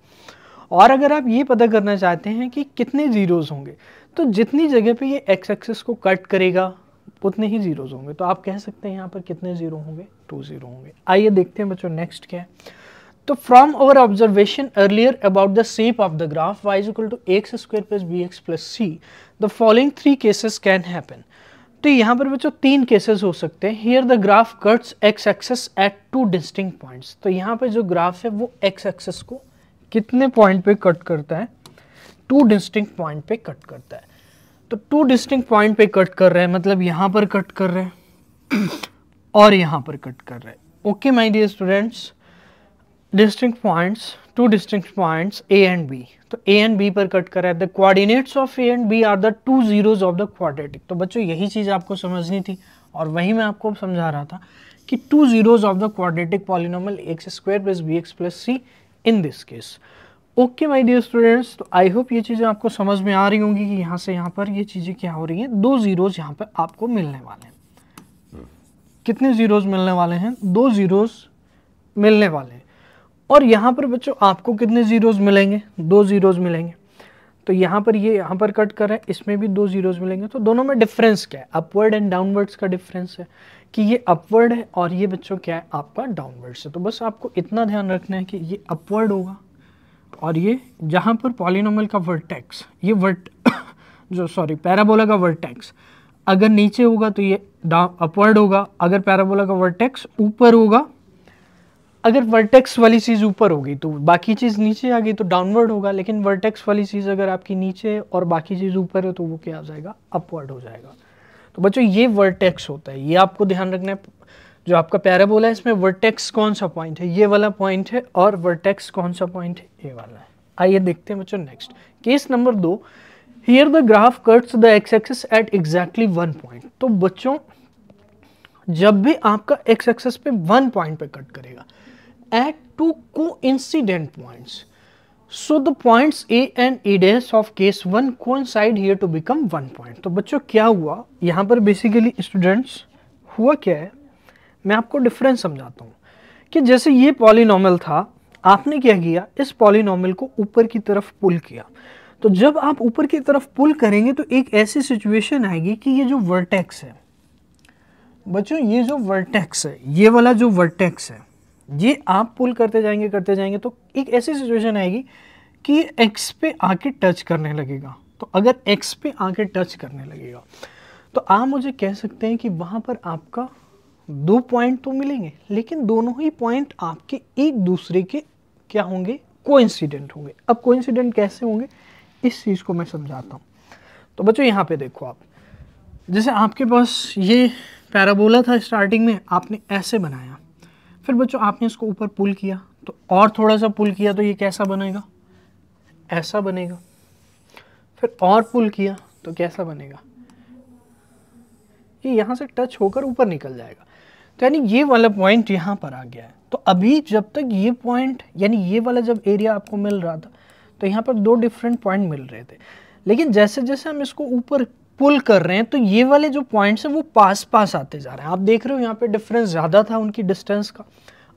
और अगर आप ये पता करना चाहते हैं कि कितने जीरोस होंगे तो जितनी जगह पे ये एक्स एक्सेस को कट करेगा उतने ही ज़ीरोज़ होंगे तो आप कह सकते हैं यहाँ पर कितने ज़ीरो होंगे टू ज़ीरो होंगे आइए देखते हैं बच्चों नेक्स्ट क्या है तो from our observation earlier about the shape of the graph y is equal to x square plus b x plus c the following three cases can happen तो यहाँ पर बच्चों तीन केसेस हो सकते हैं here the graph cuts x axis at two distinct points तो यहाँ पर जो ग्राफ है वो एक्स एक्सेस को कितने पॉइंट पे कट करता है टू डिस्टिंग पॉइंट पे कट करता है तो टू डिस्टिंग पॉइंट पे कट कर रहे हैं मतलब यहाँ पर कट कर रहे हैं और यहाँ पर कट कर रहे हैं okay my dear students distinct points two distinct points a and b तो ए एंड बी पर कट करा है the coordinates of a and b are the two zeros of the quadratic तो बच्चों यही चीज आपको समझनी थी और वही मैं आपको समझा रहा था कि two zeros of the quadratic polynomial x square plus b plus c in this case okay my dear students तो आई होप ये चीजें आपको समझ में आ रही होंगी कि यहां से यहां पर ये चीजें क्या हो रही हैं दो जीरोज यहां पर आपको मिलने वाले हैं कितने जीरोज मिलने वाले हैं दो जीरोज मिलने वाले हैं और यहाँ पर बच्चों आपको कितने ज़ीरोज़ मिलेंगे दो ज़ीरोज़ मिलेंगे तो यहाँ पर ये यहाँ पर कट कर रहे हैं इसमें भी दो ज़ीरोज़ मिलेंगे तो दोनों में डिफरेंस क्या है अपवर्ड एंड डाउनवर्ड्स का डिफरेंस है कि ये अपवर्ड है और ये बच्चों क्या है आपका डाउनवर्ड्स है तो बस आपको इतना ध्यान रखना है कि ये अपवर्ड होगा और ये जहाँ पर पॉलिनोमल का टैक्स ये वर्ट जो सॉरी पैराबोला का वर्टेक्स अगर नीचे होगा तो ये अपवर्ड होगा अगर पैराबोला का वर्टेक्स ऊपर होगा अगर वर्टेक्स वाली चीज़ ऊपर होगी तो बाकी चीज़ नीचे आ गई तो डाउनवर्ड होगा लेकिन वर्टेक्स वाली चीज़ अगर आपकी नीचे और बाकी चीज़ ऊपर है तो वो क्या आ जाएगा अपवर्ड हो जाएगा तो बच्चों ये वर्टेक्स होता है ये आपको ध्यान रखना है जो आपका बोला है इसमें वर्टेक्स कौन सा पॉइंट है ये वाला पॉइंट है और वर्टेक्स कौन सा पॉइंट है ये वाला है आइए देखते हैं बच्चों नेक्स्ट केस नंबर दो here the graph cuts the x axis at exactly one point तो बच्चों जब भी आपका एक्स एक्सेस पे वन पॉइंट पे कट करेगा at two coincident points. So the points A and A dash of case one coincide here to become one point. तो बच्चों क्या हुआ यहाँ पर बेसिकली स्टूडेंट्स हुआ क्या है मैं आपको डिफरेंस समझाता हूँ कि जैसे ये पॉलिनॉमल था आपने क्या किया इस polynomial को ऊपर की तरफ पुल किया तो जब आप ऊपर की तरफ पुल करेंगे तो एक ऐसी सिचुएशन आएगी कि ये जो वर्टेक्स है बच्चों ये जो वर्टेक्स है ये वाला जो वर्टेक्स है ये आप पुल करते जाएंगे करते जाएंगे तो एक ऐसी सिचुएशन आएगी कि एक्स पे आके टच करने लगेगा तो अगर एक्स पे आके टच करने लगेगा तो आप मुझे कह सकते हैं कि वहाँ पर आपका दो पॉइंट तो मिलेंगे लेकिन दोनों ही पॉइंट आपके एक दूसरे के क्या होंगे कोइंसिडेंट होंगे अब कोइंसिडेंट कैसे होंगे इस चीज़ को मैं समझाता हूँ तो बच्चों यहाँ पे देखो आप जैसे आपके पास ये पैराबोला था स्टार्टिंग में आपने ऐसे बनाया फिर बच्चों आपने इसको ऊपर पुल किया तो और थोड़ा सा पुल किया तो ये कैसा बनेगा ऐसा बनेगा फिर और पुल किया तो कैसा बनेगा ये यहां से टच होकर ऊपर निकल जाएगा तो यानी ये वाला पॉइंट यहाँ पर आ गया है तो अभी जब तक ये पॉइंट यानी ये वाला जब एरिया आपको मिल रहा था तो यहाँ पर दो डिफरेंट पॉइंट मिल रहे थे लेकिन जैसे जैसे हम इसको ऊपर पुल कर रहे हैं तो ये वाले जो पॉइंट्स हैं वो पास पास आते जा रहे हैं आप देख रहे हो यहाँ पे डिफरेंस ज़्यादा था उनकी डिस्टेंस का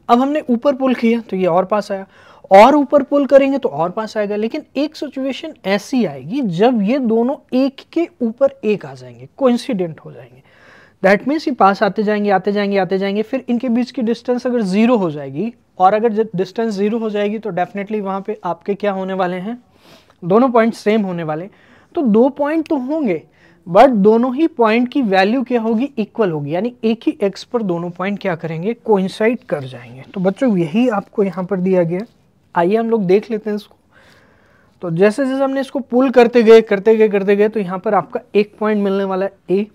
अब हमने ऊपर पुल किया तो ये और पास आया और ऊपर पुल करेंगे तो और पास आएगा लेकिन एक सिचुएशन ऐसी आएगी जब ये दोनों एक के ऊपर एक आ जाएंगे कोइंसिडेंट हो जाएंगे दैट मीन्स ये पास आते जाएंगे आते जाएंगे आते जाएंगे फिर इनके बीच की डिस्टेंस अगर ज़ीरो हो जाएगी और अगर डिस्टेंस ज़ीरो हो जाएगी तो डेफिनेटली वहाँ पर आपके क्या होने वाले हैं दोनों पॉइंट सेम होने वाले तो दो पॉइंट तो होंगे बट दोनों ही पॉइंट की वैल्यू क्या होगी इक्वल होगी यानी एक ही एक्स पर दोनों पॉइंट क्या करेंगे कोइंसाइड कर जाएंगे तो बच्चों यही आपको यहाँ पर दिया गया आइए हम लोग देख लेते हैं इसको तो जैसे जैसे हमने इसको पुल करते गए करते गए करते गए तो यहाँ पर आपका एक पॉइंट मिलने वाला है ए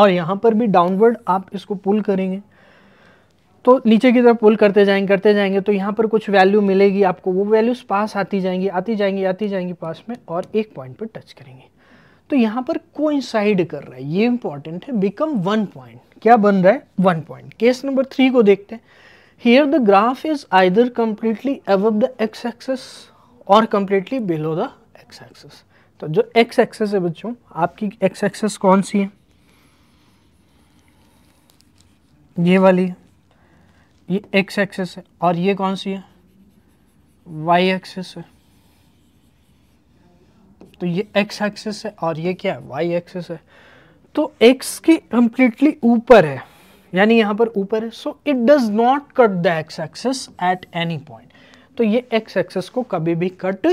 और यहाँ पर भी डाउनवर्ड आप इसको पुल करेंगे तो नीचे की तरफ पुल करते जाएंगे करते जाएंगे तो यहाँ पर कुछ वैल्यू मिलेगी आपको वो वैल्यूज़ पास आती जाएंगी आती जाएंगी आती जाएंगी पास में और एक पॉइंट पर टच करेंगे तो यहां पर कोइंसाइड कर रहा है ये इंपॉर्टेंट है बिकम वन पॉइंट क्या बन रहा है one point case number three को देखते हैं here the graph is either completely above the x axis और completely below the x axis तो जो एक्स एक्सेस है बच्चों आपकी एक्स एक्सेस कौन सी है ये वाली है ये एक्स एक्सेस है और ये कौन सी है वाई एक्सेस है तो ये एक्स एक्सेस है और ये क्या है वाई एक्सेस है तो एक्स के कम्प्लीटली ऊपर है यानी यहाँ पर ऊपर है so it does not cut the x axis at any point तो ये एक्स एक्सेस को कभी भी कट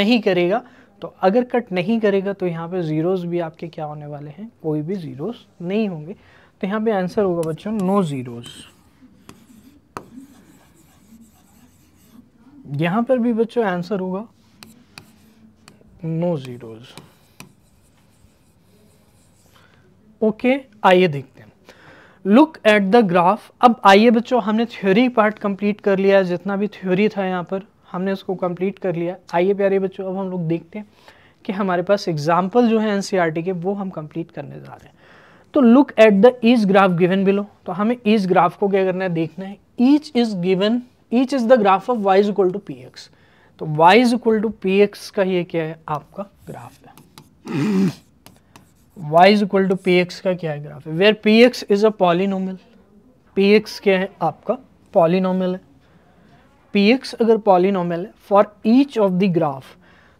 नहीं करेगा तो अगर कट नहीं करेगा तो यहाँ पे ज़ीरोज़ भी आपके क्या होने वाले हैं कोई भी ज़ीरोज़ नहीं होंगे तो यहाँ पे आंसर होगा बच्चों नो ज़ीरोज़ यहाँ पर भी बच्चों आंसर होगा नो जीरोज ओके आइए देखते हैं लुक एट द ग्राफ अब आइए बच्चों हमने थ्योरी पार्ट कंप्लीट कर लिया है जितना भी थ्योरी था यहाँ पर हमने उसको कंप्लीट कर लिया आइए प्यारे बच्चों अब हम लोग देखते हैं कि हमारे पास एग्जाम्पल जो है एन e के वो हम कंप्लीट करने जा रहे हैं तो look at the each graph given below तो हमें ईज ग्राफ को क्या करना है देखना है each is given each is the graph of y is equal to p x तो y is equal to p x का ये क्या है आपका ग्राफ है y is equal to p x का क्या है ग्राफ है where p x is a polynomial p x क्या है आपका पॉलिनोमल है पी एक्स अगर पॉलिनोमल है for each of the graph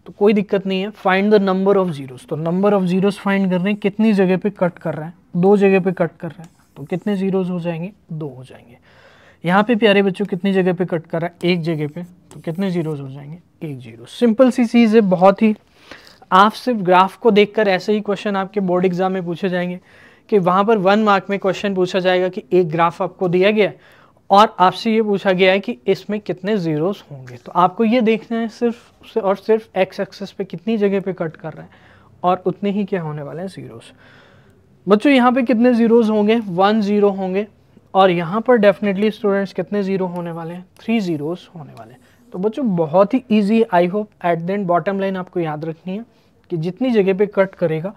तो कोई दिक्कत नहीं है find the number of zeros तो नंबर ऑफ जीरोस फाइंड कर रहे हैं कितनी जगह पे कट कर रहे हैं दो जगह पे कट कर रहे हैं तो कितने जीरोस हो जाएंगे दो हो जाएंगे यहाँ पे प्यारे बच्चों कितनी जगह पे कट करा एक जगह पे तो कितने जीरोज हो जाएंगे एक जीरो सिंपल सी चीज़ है बहुत ही आप सिर्फ ग्राफ को देखकर ऐसे ही क्वेश्चन आपके बोर्ड एग्जाम में पूछे जाएंगे कि वहाँ पर वन मार्क में क्वेश्चन पूछा जाएगा कि एक ग्राफ आपको दिया गया और आपसे ये पूछा गया है कि इसमें कितने ज़ीरोस होंगे तो आपको ये देखना है सिर्फ और सिर्फ एक्स एक्सेस पे कितनी जगह पे कट कर रहे हैं और उतने ही क्या होने वाले हैं ज़ीरोस बच्चों यहाँ पे कितने ज़ीरोज़ होंगे वन ज़ीरो होंगे और यहाँ पर डेफिनेटली स्टूडेंट्स कितने ज़ीरो होने वाले हैं थ्री ज़ीरोस होने वाले हैं तो बच्चों बहुत ही easy I hope at end bottom line आपको याद रखनी है कि जितनी जगह पे कट करेगा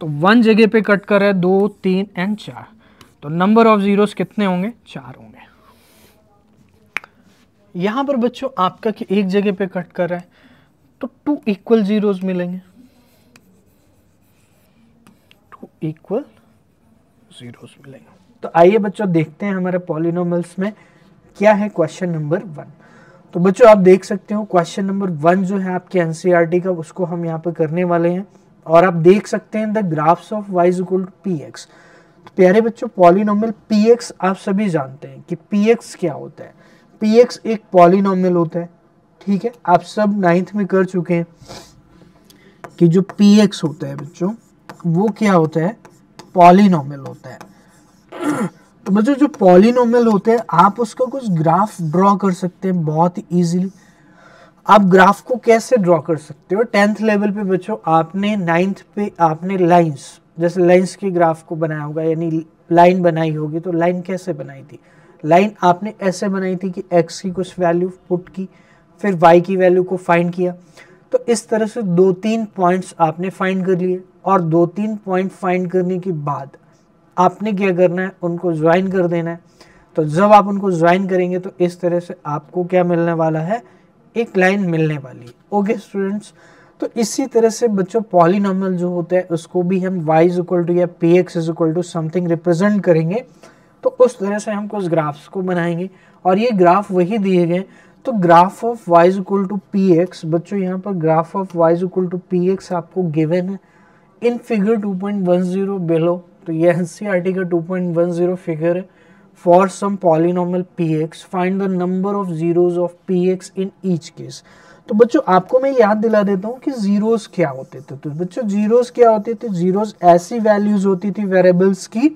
तो वन जगह पे कट कर दो तीन एंड चार तो नंबर ऑफ ज़ीरोस कितने होंगे चार होंगे यहाँ पर बच्चों आपका कि एक जगह पे कट कर रहा है तो टू इक्वल ज़ीरोस मिलेंगे टू इक्वल ज़ीरोस मिलेंगे तो आइए बच्चों देखते हैं हमारे पॉलिनोमल्स में क्या है क्वेश्चन नंबर वन तो बच्चों आप देख सकते हो क्वेश्चन नंबर वन जो है आपके एनसीआर e का उसको हम यहाँ पर करने वाले हैं और आप देख सकते हैं the graphs of y is p x प्यारे बच्चों पॉलिनोमियल पी एक्स आप सभी जानते हैं कि पी एक्स क्या होता है पी एक्स एक पॉलिनोमियल होता है ठीक है आप सब नाइन्थ में कर चुके हैं कि जो पी एक्स होता है बच्चों वो क्या होता है पॉलिनोमियल होता है तो मतलब जो पॉलिनोमल होते हैं आप उसका कुछ ग्राफ ड्रॉ कर सकते हैं बहुत ईजिली आप ग्राफ को कैसे ड्रॉ कर सकते हो टेंथ लेवल पे बच्चों आपने नाइन्थ पे आपने लाइंस जैसे लाइंस के ग्राफ को बनाया होगा यानी लाइन बनाई होगी तो लाइन कैसे बनाई थी लाइन आपने ऐसे बनाई थी कि एक्स की कुछ वैल्यू पुट की फिर वाई की वैल्यू को फाइंड किया तो इस तरह से दो तीन पॉइंट्स आपने फाइंड कर लिए और दो तीन पॉइंट फाइंड करने के बाद आपने क्या करना है उनको ज्वाइन कर देना है तो जब आप उनको ज्वाइन करेंगे तो इस तरह से आपको क्या मिलने वाला है एक लाइन मिलने वाली ओके स्टूडेंट्स तो इसी तरह से बच्चों पॉलिनॉमल जो होते हैं उसको भी हम y इज इक्वल टू या p x is equal to something represent करेंगे तो उस तरह से हम कुछ ग्राफ्स को बनाएंगे और ये ग्राफ वही दिए गए तो graph of y is equal to p x बच्चों यहाँ पर graph of y is equal to p x आपको गिवेन है इन फिगर 2.10 बिलो तो ये टी e का जीरो फिगर है for some p x find the number of zeros of x in each case तो बच्चों आपको मैं याद दिला देता हूँ कि जीरोज क्या होते थे तो बच्चों जीरोज क्या होते थे जीरोज ऐसी वैल्यूज होती थी वेरेबल्स की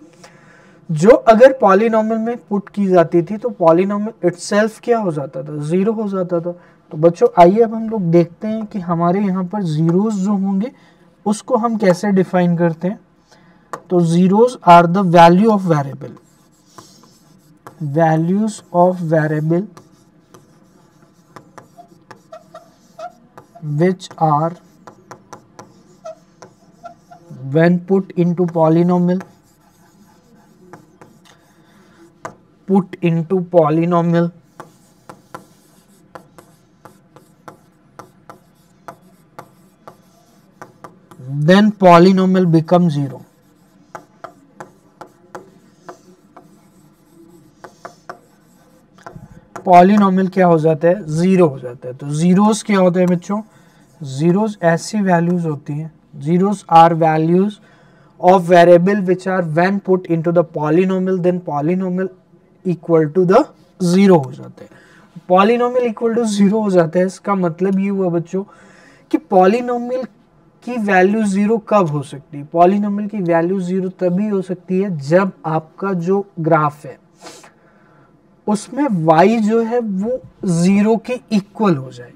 जो अगर पॉलिनॉमल में पुट की जाती थी तो पॉलिनॉमल सेल्फ क्या हो जाता था ज़ीरो हो जाता था तो बच्चों आइए अब हम लोग देखते हैं कि हमारे यहाँ पर ज़ीरोज़ जो होंगे उसको हम कैसे डिफाइन करते हैं So zeros are the value of variable values of variable which are when put into polynomial put into polynomial then polynomial becomes 0 polynomial क्या हो जाता है ज़ीरो हो जाता है तो ज़ीरोज़ क्या होते हैं बच्चों ज़ीरोज़ ऐसी वैल्यूज़ होती हैं zeros are values of variable which are when put into the polynomial then polynomial equal to the zero हो जाते हैं पॉलिनोमियल इक्वल टू ज़ीरो हो जाता है इसका मतलब ये हुआ बच्चों कि पॉलिनोमियल की वैल्यू ज़ीरो कब हो सकती है पॉलिनोमियल की वैल्यू ज़ीरो तभी हो सकती है जब आपका जो ग्राफ है उसमें y जो है वो ज़ीरो के इक्वल हो जाए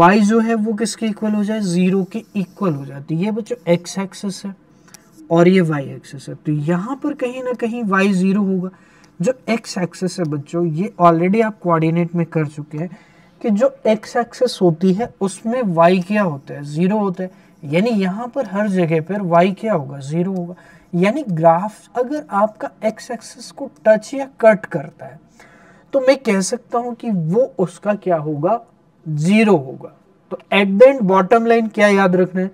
y जो है वो किसके इक्वल हो जाए ज़ीरो के इक्वल हो जाती तो है ये बच्चों x एक्सेस है और ये y एक्सेस है तो यहाँ पर कहीं ना कहीं y ज़ीरो होगा जो x एक्सेस है बच्चों ये ऑलरेडी आप कोऑर्डिनेट में कर चुके हैं कि जो x एक्सेस होती है उसमें y क्या होता है ज़ीरो होता है यानी यहाँ पर हर जगह पर y क्या होगा ज़ीरो होगा यानी ग्राफ अगर आपका x एक्सेस को टच या कट करता है तो मैं कह सकता हूं कि वो उसका क्या होगा जीरो होगा तो at the end bottom line क्या याद रखना है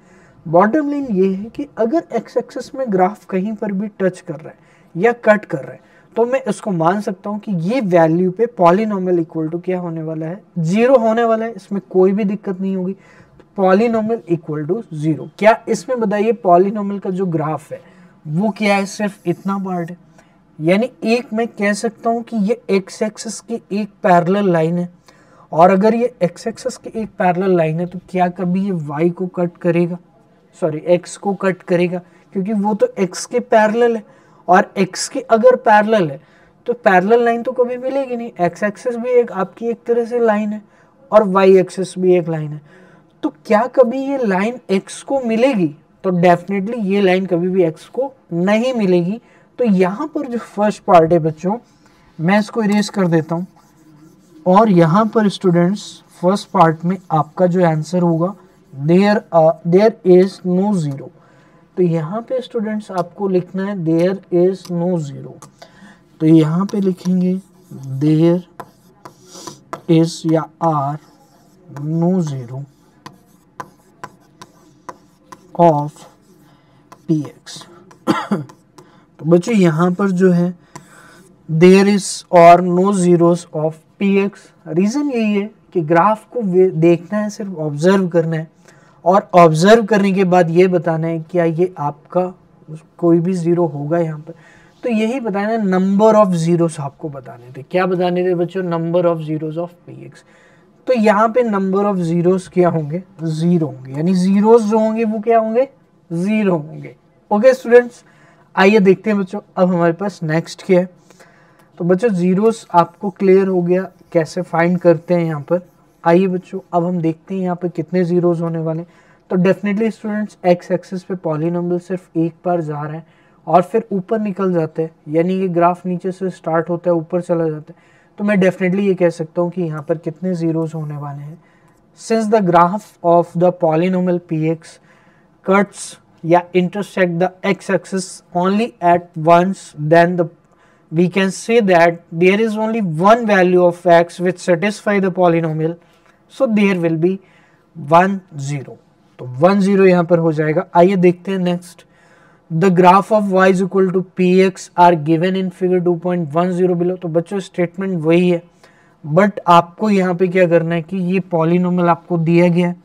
बॉटम लाइन ये है कि अगर एक्स एक्सेस में ग्राफ कहीं पर भी टच कर रहा है या कट कर रहा है तो मैं इसको मान सकता हूं कि ये वैल्यू पे पॉलिनोमल इक्वल टू क्या होने वाला है जीरो होने वाला है इसमें कोई भी दिक्कत नहीं होगी तो पॉलिनोमल इक्वल टू जीरो क्या इसमें बताइए पॉलिनोमल का जो ग्राफ है वो क्या है सिर्फ इतना पार्ट है यानी एक मैं कह सकता हूँ कि ये एक्स एक्सेस की एक पैरेलल लाइन है और अगर ये एक्स एक्सेस की एक पैरेलल लाइन है तो क्या कभी ये वाई को कट करेगा सॉरी एक्स को कट करेगा क्योंकि वो तो एक्स के पैरेलल है और एक्स के अगर पैरेलल है तो पैरेलल लाइन तो कभी मिलेगी नहीं एक्स एक्सेस भी एक आपकी एक तरह से लाइन है और वाई एक्सेस भी एक लाइन है तो क्या कभी ये लाइन एक्स को मिलेगी तो डेफिनेटली ये लाइन कभी भी एक्स को नहीं मिलेगी तो यहाँ पर जो फर्स्ट पार्ट है बच्चों मैं इसको इरेज कर देता हूँ और यहाँ पर स्टूडेंट्स फर्स्ट पार्ट में आपका जो आंसर होगा there there is no zero तो यहाँ पे स्टूडेंट्स आपको लिखना है देयर इज नो ज़ीरो तो यहाँ पे लिखेंगे देयर इज या are no zero of p x तो बच्चों यहाँ पर जो है देर इज और no zeros of p x reason यही है कि ग्राफ को देखना है सिर्फ ऑब्जर्व करना है और ऑब्जर्व करने के बाद ये बताना है क्या ये आपका कोई भी ज़ीरो होगा यहाँ पर तो यही बताना है नंबर ऑफ ज़ीरोस आपको बताने थे तो क्या बताने थे बच्चों number of zeros of p x तो यहाँ पे नंबर ऑफ ज़ीरोस क्या होंगे ज़ीरो होंगे यानी ज़ीरोस जो होंगे वो क्या होंगे ज़ीरो होंगे ओके स्टूडेंट्स आइए देखते हैं बच्चों अब हमारे पास नेक्स्ट क्या है तो बच्चों ज़ीरोस आपको क्लियर हो गया कैसे फाइंड करते हैं यहाँ पर आइए बच्चों अब हम देखते हैं यहाँ पर कितने ज़ीरोज़ होने वाले तो डेफिनेटली स्टूडेंट्स एक्स एक्सेस पे पॉलिनोम सिर्फ एक बार जा रहे हैं और फिर ऊपर निकल जाते हैं यानी ये ग्राफ नीचे से स्टार्ट होता है ऊपर चला जाता है तो मैं डेफिनेटली ये कह सकता हूँ कि यहाँ पर कितने ज़ीरोज़ होने वाले हैं since the graph of the polynomial p x cuts yeah intersect the x axis only at once then the we can say that there is only one value of x which satisfy the polynomial so there will be one zero तो one zero यहाँ पर हो जाएगा आइए देखते हैं next the graph of y is equal to p x are given in figure two point one zero below तो बच्चों स्टेटमेंट वही है बट आपको यहाँ पे क्या करना है कि ये पॉलिनोमल आपको दिया गया है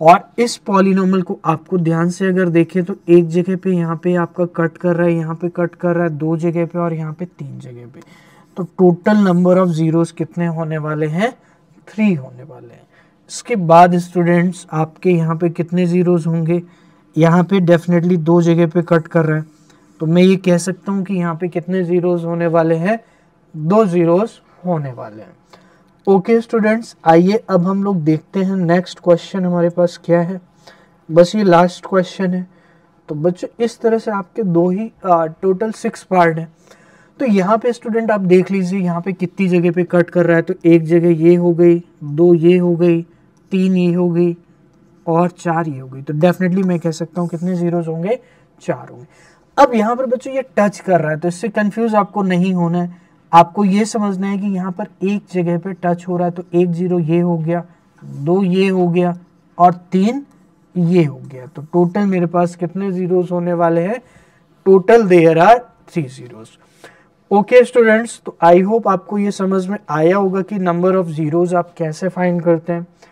और इस पॉलिनोमल को आपको ध्यान से अगर देखें तो एक जगह पे यहाँ पे आपका कट कर रहा है यहाँ पे कट कर रहा है दो जगह पे और यहाँ पे तीन जगह पे तो टोटल नंबर ऑफ ज़ीरो कितने होने वाले हैं थ्री होने वाले हैं इसके बाद स्टूडेंट्स आपके यहाँ पे कितने ज़ीरोज़ होंगे यहाँ पे डेफिनेटली दो जगह पे कट कर रहे हैं तो मैं ये कह सकता हूँ कि यहाँ पे कितने ज़ीरोज़ होने वाले हैं दो ज़ीरोज़ होने वाले हैं ओके स्टूडेंट्स आइए अब हम लोग देखते हैं नेक्स्ट क्वेश्चन हमारे पास क्या है बस ये लास्ट क्वेश्चन है तो बच्चों इस तरह से आपके दो ही आ, टोटल सिक्स पार्ट हैं तो यहाँ पे स्टूडेंट आप देख लीजिए यहाँ पे कितनी जगह पे कट कर रहा है तो एक जगह ये हो गई दो ये हो गई तीन ये हो गई और चार ये हो गई तो डेफिनेटली मैं कह सकता हूँ कितने जीरोज होंगे चार होंगे अब यहाँ पर बच्चों ये टच कर रहा है तो इससे कन्फ्यूज़ आपको नहीं होना है आपको ये समझना है कि यहाँ पर एक जगह पे टच हो रहा है तो एक जीरो ये हो गया दो ये हो गया और तीन ये हो गया तो टोटल मेरे पास कितने जीरोस होने वाले हैं total there are three zeros okay students तो आई होप आपको ये समझ में आया होगा कि नंबर ऑफ जीरोस आप कैसे फाइंड करते हैं